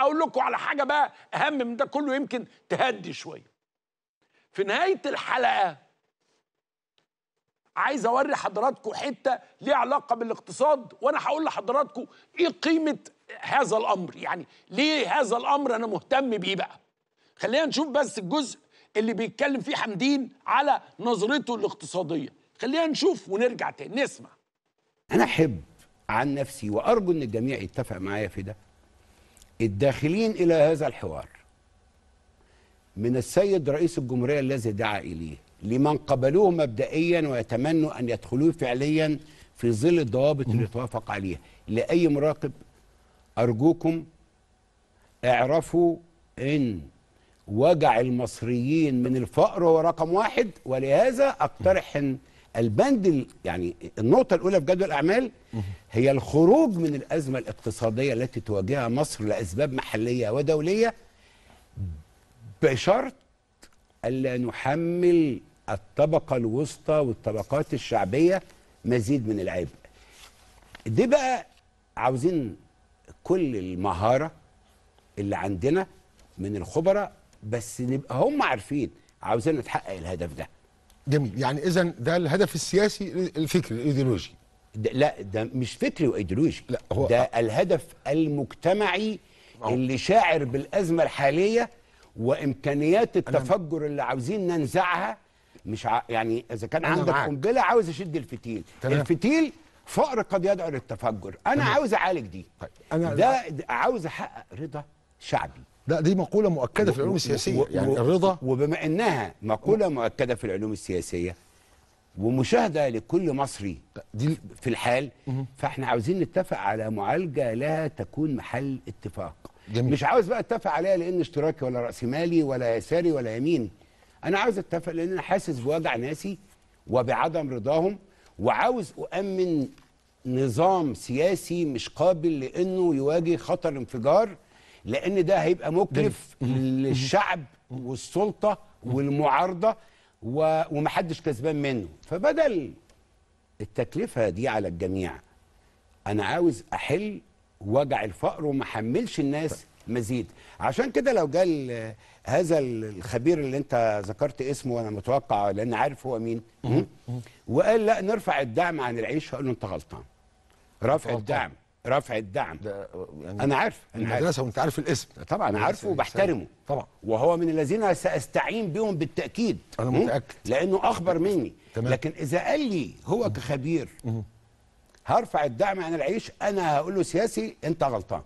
اقول لكم على حاجه بقى اهم من ده كله يمكن تهدي شويه في نهايه الحلقه عايز اوري حضراتكم حته ليها علاقه بالاقتصاد وانا هقول لحضراتكم ايه قيمه هذا الامر يعني ليه هذا الامر انا مهتم بيه بقى خلينا نشوف بس الجزء اللي بيتكلم فيه حمدين على نظرته الاقتصاديه خلينا نشوف ونرجع تاني نسمع انا احب عن نفسي وارجو ان الجميع يتفق معايا في ده الداخلين إلى هذا الحوار من السيد رئيس الجمهورية الذي دعا إليه لمن قبلوه مبدئيا ويتمنوا أن يدخلوه فعليا في ظل الضوابط اللي توافق عليها لأي مراقب أرجوكم اعرفوا أن وجع المصريين من الفقر هو رقم واحد ولهذا أقترح أن البند يعني النقطه الاولى في جدول الاعمال هي الخروج من الازمه الاقتصاديه التي تواجهها مصر لاسباب محليه ودوليه بشرط الا نحمل الطبقه الوسطى والطبقات الشعبيه مزيد من العبء دي بقى عاوزين كل المهاره اللي عندنا من الخبراء بس نبقى هم عارفين عاوزين نتحقق الهدف ده جميل يعني اذا ده الهدف السياسي الفكري الايديولوجي لا ده مش فكري وايديولوجي لا هو ده أ... الهدف المجتمعي أوه. اللي شاعر بالازمه الحاليه وامكانيات التفجر أنا... اللي عاوزين ننزعها مش ع... يعني اذا كان عندك قنبله عاوز اشد الفتيل تمام. الفتيل فقر قد يدعو للتفجر انا تمام. عاوز اعالج دي طيب. أنا... ده عاوز احقق رضا شعبي لا دي مقوله مؤكده في العلوم السياسيه يعني الرضا وبما انها مقوله مؤكده في العلوم السياسيه ومشاهده لكل مصري دي في الحال فاحنا عاوزين نتفق على معالجه لا تكون محل اتفاق جميل. مش عاوز بقى اتفق عليها لان اشتراكي ولا راسمالي ولا يساري ولا يمين انا عاوز اتفق لان انا حاسس بوجع ناسي وبعدم رضاهم وعاوز اؤمن نظام سياسي مش قابل لانه يواجه خطر انفجار لان ده هيبقى مكلف للشعب والسلطه والمعارضه ومحدش كسبان منه فبدل التكلفه دي على الجميع انا عاوز احل وجع الفقر وما احملش الناس مزيد عشان كده لو جال هذا الخبير اللي انت ذكرت اسمه وانا متوقع لان عارف هو مين وقال لا نرفع الدعم عن العيش هقول له انت غلطان رفع الدعم رفع الدعم ده يعني انا عارف انا عارف المدرسه وانت عارف الاسم طبعا انا عارفه وبحترمه طبعا وهو من الذين ساستعين بهم بالتاكيد انا متاكد لانه اخبر مني تمام. لكن اذا قال لي هو كخبير هرفع الدعم عن العيش انا هقول له سياسي انت غلطان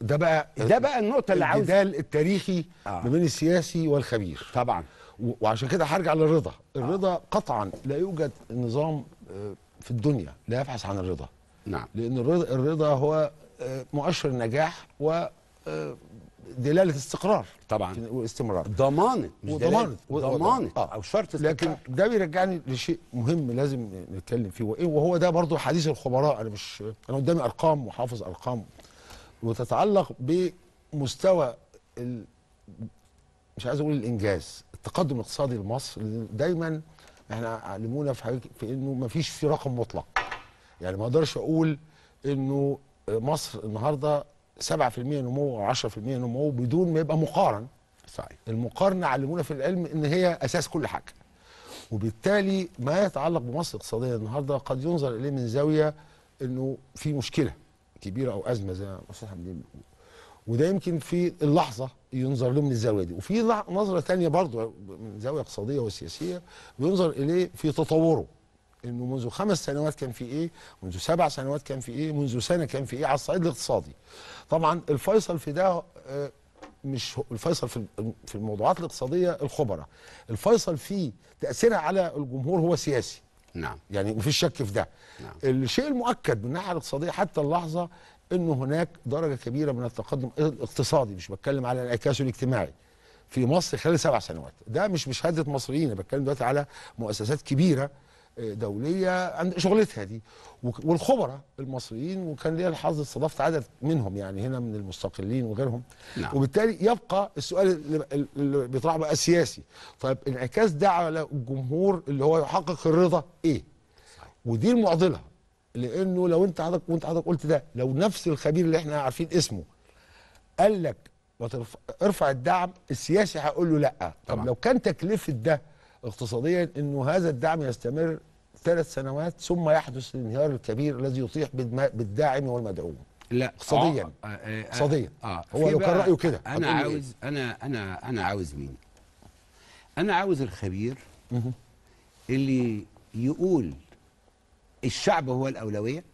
ده بقى ده بقى النقطه اللي عاوز الجدال التاريخي آه. ما بين السياسي والخبير طبعا وعشان كده هرجع للرضا آه. الرضا آه. قطعا لا يوجد نظام آه، في الدنيا لا يبحث عن الرضا نعم لان الرضا, الرضا هو آه، مؤشر النجاح و آه، دلاله استقرار طبعا واستمرار ضمانه مش ضمانه ضمانه آه. او شرط استقرار. لكن ده بيرجعني لشيء مهم لازم نتكلم فيه وهو ده برضو حديث الخبراء انا مش انا قدامي ارقام وحافظ ارقام وتتعلق بمستوى ال... مش عايز اقول الانجاز التقدم الاقتصادي لمصر دايما احنا علمونا في, في انه ما فيش في رقم مطلق يعني ما اقدرش اقول انه مصر النهارده 7% نمو او 10% نمو بدون ما يبقى مقارن صحيح المقارنه علمونا في العلم ان هي اساس كل حاجه وبالتالي ما يتعلق بمصر اقتصاديا النهارده قد ينظر اليه من زاويه انه في مشكله كبيره او ازمه زي ما الاستاذ حمدين بيقول وده يمكن في اللحظه ينظر له من الزاويه دي وفي نظره ثانيه برضه من زاويه اقتصاديه وسياسيه بينظر اليه في تطوره انه منذ خمس سنوات كان في ايه منذ سبع سنوات كان في ايه منذ سنه كان في ايه على الصعيد الاقتصادي طبعا الفيصل في ده آه، مش الفيصل في في الموضوعات الاقتصاديه الخبراء الفيصل في تاثيرها على الجمهور هو سياسي نعم يعني مفيش شك في ده نعم. الشيء المؤكد من الناحيه الاقتصاديه حتى اللحظه انه هناك درجه كبيره من التقدم الاقتصادي مش بتكلم على الانعكاس الاجتماعي في مصر خلال سبع سنوات ده مش بشهاده مصريين بتكلم دلوقتي على مؤسسات كبيره دوليه عند شغلتها دي والخبراء المصريين وكان ليا الحظ استضفت عدد منهم يعني هنا من المستقلين وغيرهم نعم. وبالتالي يبقى السؤال اللي بيطرح بقى سياسي طيب انعكاس ده على الجمهور اللي هو يحقق الرضا ايه؟ ودي المعضله لانه لو انت حضرتك وانت حضرتك قلت ده لو نفس الخبير اللي احنا عارفين اسمه قال لك ارفع الدعم السياسي هيقول له لا طب طبعا. لو كان تكلفه ده اقتصاديا انه هذا الدعم يستمر ثلاث سنوات ثم يحدث الانهيار الكبير الذي يطيح بالداعم والمدعوم لا اقتصاديا آه، آه، آه، اقتصاديا آه. آه. هو كان رايه كده انا إيه؟ عاوز إيه؟ انا انا انا عاوز مين انا عاوز الخبير اللي يقول الشعب هو الاولويه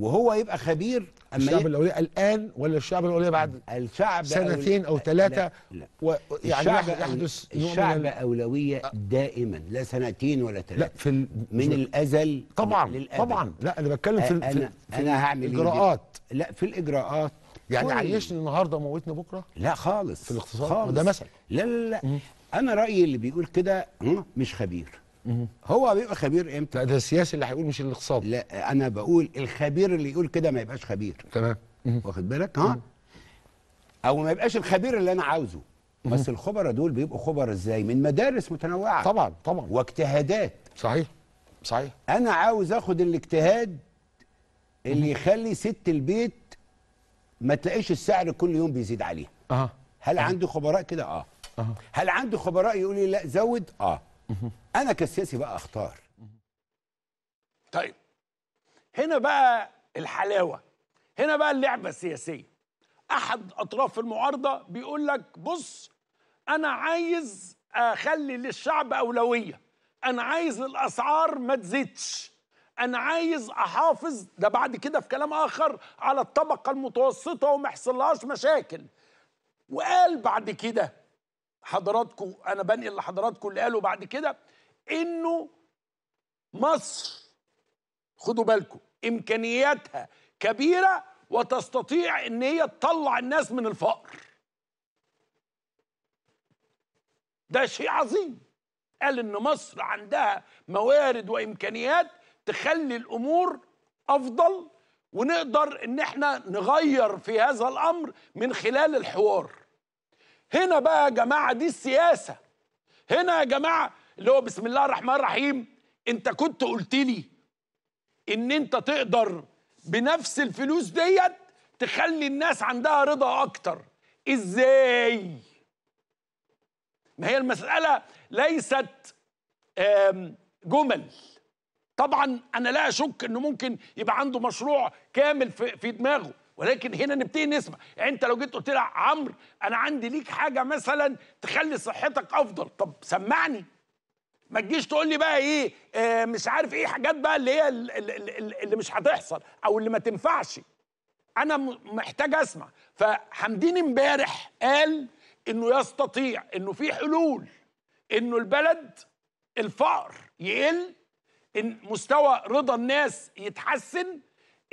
وهو يبقى خبير أما الشعب الاولياء الان ولا الشعب الاولياء بعد الشعب سنتين او ثلاثه يعني الشعب يحدث الشعب اولويه آه. دائما لا سنتين ولا ثلاثه لا في من الازل طبعا للأبد. طبعا لا انا بتكلم في أنا, في انا هعمل إيه؟ الاجراءات لا في الاجراءات يعني طيب. عيشني النهارده وموتني بكره لا خالص في الاقتصاد خالص ده مثلا لا لا لا انا رايي اللي بيقول كده مش خبير هو بيبقى خبير امتى؟ ده السياسي اللي هيقول مش الاقتصادي لا انا بقول الخبير اللي يقول كده ما يبقاش خبير تمام واخد بالك ها او ما يبقاش الخبير اللي انا عاوزه بس الخبراء دول بيبقوا خبراء ازاي من مدارس متنوعه طبعا طبعا واجتهادات صحيح صحيح انا عاوز اخد الاجتهاد اللي يخلي ست البيت ما تلاقيش السعر كل يوم بيزيد عليها اه هل آه. عندي خبراء كده اه. اه هل عندي خبراء يقول لي لا زود اه انا كسياسي بقى اختار طيب هنا بقى الحلاوه هنا بقى اللعبه السياسيه احد اطراف المعارضه بيقول لك بص انا عايز اخلي للشعب اولويه انا عايز الاسعار ما تزيدش انا عايز احافظ ده بعد كده في كلام اخر على الطبقه المتوسطه وما يحصلهاش مشاكل وقال بعد كده حضراتكم انا بنقل لحضراتكم اللي قاله بعد كده انه مصر خدوا بالكم امكانياتها كبيره وتستطيع ان هي تطلع الناس من الفقر ده شيء عظيم قال ان مصر عندها موارد وامكانيات تخلي الامور افضل ونقدر ان احنا نغير في هذا الامر من خلال الحوار هنا بقى يا جماعه دي السياسه هنا يا جماعه اللي هو بسم الله الرحمن الرحيم انت كنت قلت لي ان انت تقدر بنفس الفلوس ديت تخلي الناس عندها رضا اكتر ازاي ما هي المساله ليست جمل طبعا انا لا اشك انه ممكن يبقى عنده مشروع كامل في دماغه ولكن هنا نبتدي نسمع يعني انت لو جيت قلت لها عمرو انا عندي ليك حاجه مثلا تخلي صحتك افضل طب سمعني ما تجيش تقول لي بقى ايه آه مش عارف ايه حاجات بقى اللي هي اللي مش هتحصل او اللي ما تنفعش انا محتاج اسمع فحمدين امبارح قال انه يستطيع انه في حلول انه البلد الفقر يقل ان مستوى رضا الناس يتحسن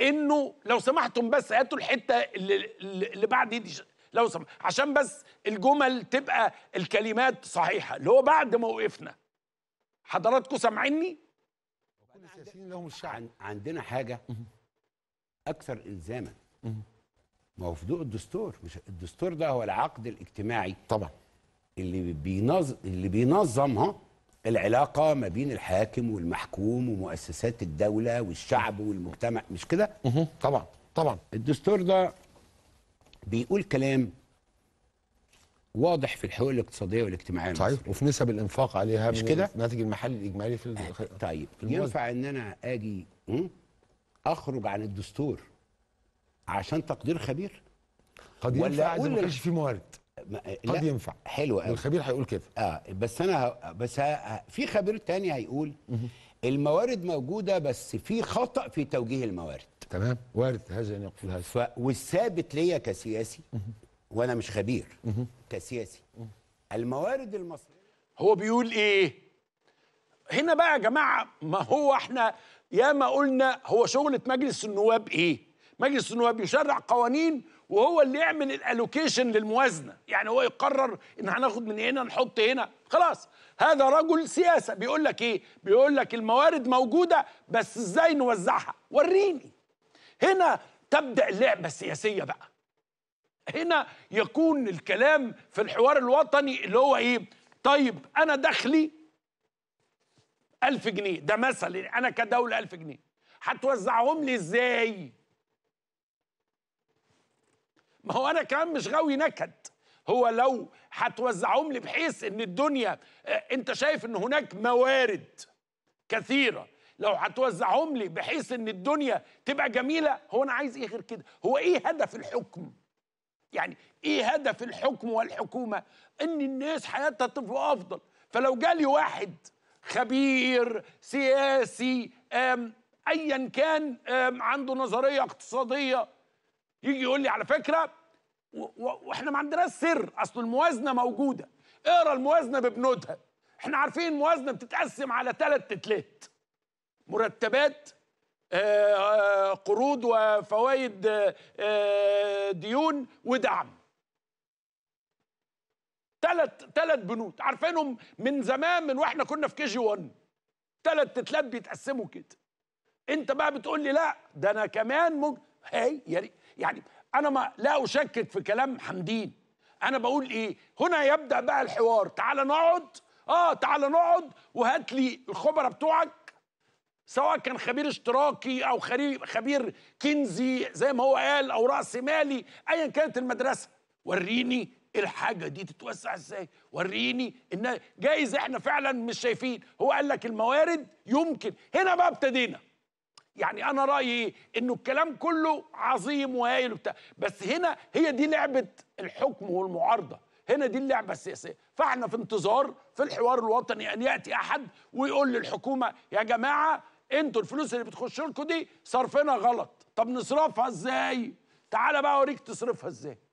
انه لو سمحتم بس هاتوا الحته اللي, اللي بعد دي لو سمحت عشان بس الجمل تبقى الكلمات صحيحه اللي هو بعد ما وقفنا حضراتكم سامعيني السياسيين لهم الشعب عندنا حاجه اكثر الزاما ما هو في ضوء الدستور مش الدستور ده هو العقد الاجتماعي طبعا اللي بينظم اللي بينظمها العلاقه ما بين الحاكم والمحكوم ومؤسسات الدوله والشعب والمجتمع مش كده طبعا طبعا الدستور ده بيقول كلام واضح في الحقوق الاقتصاديه والاجتماعيه صحيح وفي نسب الانفاق عليها مش كده الناتج المحلي الاجمالي في آه، طيب في ينفع ان انا اجي اخرج عن الدستور عشان تقدير خبير قد ولا ينفع اقول ما في موارد قد ينفع حلو قوي الخبير هيقول كده اه بس انا ه... بس ه... في خبير تاني هيقول الموارد موجوده بس في خطا في توجيه الموارد تمام وارد هذا ان يقول هذا ف... والثابت ليا كسياسي وانا مش خبير كسياسي الموارد المصريه هو بيقول ايه هنا بقى يا جماعه ما هو احنا يا ما قلنا هو شغله مجلس النواب ايه مجلس النواب يشرع قوانين وهو اللي يعمل الالوكيشن للموازنه يعني هو يقرر ان هناخد من هنا نحط هنا خلاص هذا رجل سياسه بيقول لك ايه بيقول لك الموارد موجوده بس ازاي نوزعها وريني هنا تبدا اللعبه السياسيه بقى هنا يكون الكلام في الحوار الوطني اللي هو ايه طيب انا دخلي ألف جنيه ده مثلا انا كدوله ألف جنيه هتوزعهم لي ازاي ما هو انا كمان مش غاوي نكد هو لو هتوزعهم لي بحيث ان الدنيا آه، انت شايف ان هناك موارد كثيره لو هتوزعهم لي بحيث ان الدنيا تبقى جميله هو انا عايز ايه غير كده هو ايه هدف الحكم يعني ايه هدف الحكم والحكومه ان الناس حياتها تبقى افضل فلو جالي واحد خبير سياسي ايا كان عنده نظريه اقتصاديه يجي يقول لي على فكره واحنا ما عندناش سر اصل الموازنه موجوده اقرا الموازنه ببنودها احنا عارفين الموازنه بتتقسم على ثلاث تتلات مرتبات آه، آه، قروض وفوائد آه، ديون ودعم ثلاث ثلاث بنود عارفينهم من زمان من واحنا كنا في كي جي 1 ثلاث تتلات بيتقسموا كده انت بقى بتقول لي لا ده انا كمان ممكن هاي يا ريت يعني انا ما لا اشكك في كلام حمدين انا بقول ايه هنا يبدا بقى الحوار تعال نقعد اه تعال نقعد وهات لي الخبراء بتوعك سواء كان خبير اشتراكي او خبير كنزي زي ما هو قال او راس مالي ايا كانت المدرسه وريني الحاجه دي تتوسع ازاي وريني ان جايز احنا فعلا مش شايفين هو قال لك الموارد يمكن هنا بقى ابتدينا يعني انا رايي انه الكلام كله عظيم وهايل وبتاع بس هنا هي دي لعبه الحكم والمعارضه هنا دي اللعبه السياسيه فاحنا في انتظار في الحوار الوطني ان ياتي احد ويقول للحكومه يا جماعه انتوا الفلوس اللي بتخش لكم دي صرفنا غلط طب نصرفها ازاي تعال بقى اوريك تصرفها ازاي